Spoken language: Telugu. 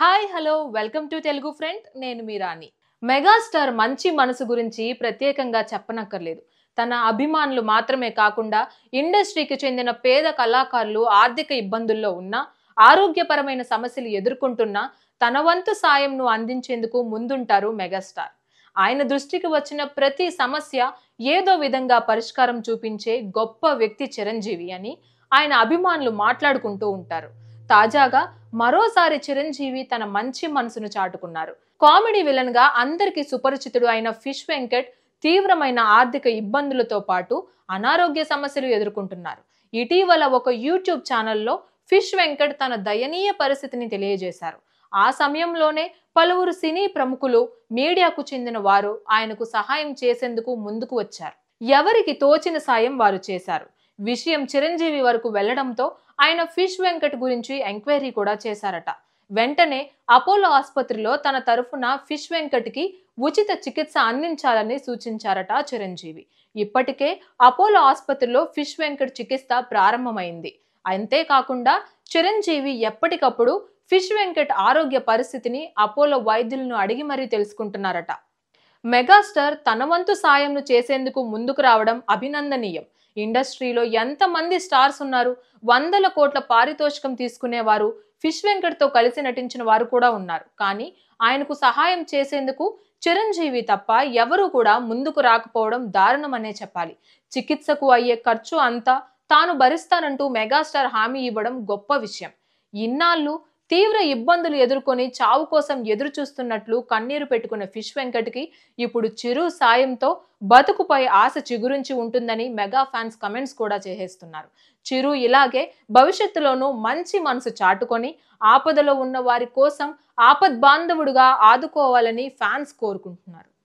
hi hello welcome to Telugu friend నేను మీ రాణి మెగాస్టార్ మంచి మనసు గురించి ప్రత్యేకంగా చెప్పనక్కర్లేదు తన అభిమానులు మాత్రమే కాకుండా ఇండస్ట్రీకి చెందిన పేద కళాకారులు ఆర్థిక ఇబ్బందుల్లో ఉన్న ఆరోగ్యపరమైన సమస్యలు ఎదుర్కొంటున్న తన వంతు సాయంను అందించేందుకు ముందుంటారు మెగాస్టార్ ఆయన దృష్టికి వచ్చిన ప్రతి సమస్య ఏదో విధంగా పరిష్కారం చూపించే గొప్ప వ్యక్తి చిరంజీవి అని ఆయన అభిమానులు మాట్లాడుకుంటూ ఉంటారు తాజాగా మరోసారి చిరంజీవి తన మంచి మనసును చాటుకున్నారు కామెడీ విలన్ గా అందరికి సుపరిచితుడు అయిన ఫిష్ వెంకట్ తీవ్రమైన ఆర్థిక ఇబ్బందులతో పాటు అనారోగ్య సమస్యలు ఎదుర్కొంటున్నారు ఇటీవల ఒక యూట్యూబ్ ఛానల్లో ఫిష్ వెంకట్ తన దయనీయ పరిస్థితిని తెలియజేశారు ఆ సమయంలోనే పలువురు సినీ ప్రముఖులు మీడియాకు చెందిన వారు ఆయనకు సహాయం చేసేందుకు ముందుకు వచ్చారు ఎవరికి తోచిన సాయం వారు చేశారు విషయం చిరంజీవి వరకు వెళ్లడంతో ఆయన ఫిష్ వెంకట్ గురించి ఎంక్వైరీ కూడా చేశారట వెంటనే అపోలో ఆసుపత్రిలో తన తరఫున ఫిష్ వెంకట్కి ఉచిత చికిత్స అందించాలని సూచించారట చిరంజీవి ఇప్పటికే అపోలో ఆసుపత్రిలో ఫిష్ వెంకట్ చికిత్స ప్రారంభమైంది అంతేకాకుండా చిరంజీవి ఎప్పటికప్పుడు ఫిష్ వెంకట్ ఆరోగ్య పరిస్థితిని అపోలో వైద్యులను అడిగి మరీ తెలుసుకుంటున్నారట మెగాస్టార్ తన వంతు సాయంను చేసేందుకు ముందుకు రావడం అభినందనీయం ఇండస్ట్రీలో ఎంతమంది స్టార్స్ ఉన్నారు వందల కోట్ల పారితోషికం తీసుకునేవారు ఫిష్ వెంకట్తో కలిసి నటించిన వారు కూడా ఉన్నారు కానీ ఆయనకు సహాయం చేసేందుకు చిరంజీవి తప్ప ఎవరూ కూడా ముందుకు రాకపోవడం దారుణమనే చెప్పాలి చికిత్సకు అయ్యే ఖర్చు అంతా తాను భరిస్తానంటూ మెగాస్టార్ హామీ ఇవ్వడం గొప్ప విషయం ఇన్నాళ్ళు తీవ్ర ఇబ్బందులు ఎదుర్కొని చావు కోసం ఎదురు చూస్తున్నట్లు కన్నీరు పెట్టుకున్న ఫిష్ వెంకట్కి ఇప్పుడు చిరు సాయంతో బతుకుపై ఆశ చిగురించి ఉంటుందని మెగా ఫ్యాన్స్ కమెంట్స్ కూడా చేసేస్తున్నారు చిరు ఇలాగే భవిష్యత్తులోనూ మంచి మనసు చాటుకొని ఆపదలో ఉన్న వారి కోసం ఆపద్బాంధవుడుగా ఆదుకోవాలని ఫ్యాన్స్ కోరుకుంటున్నారు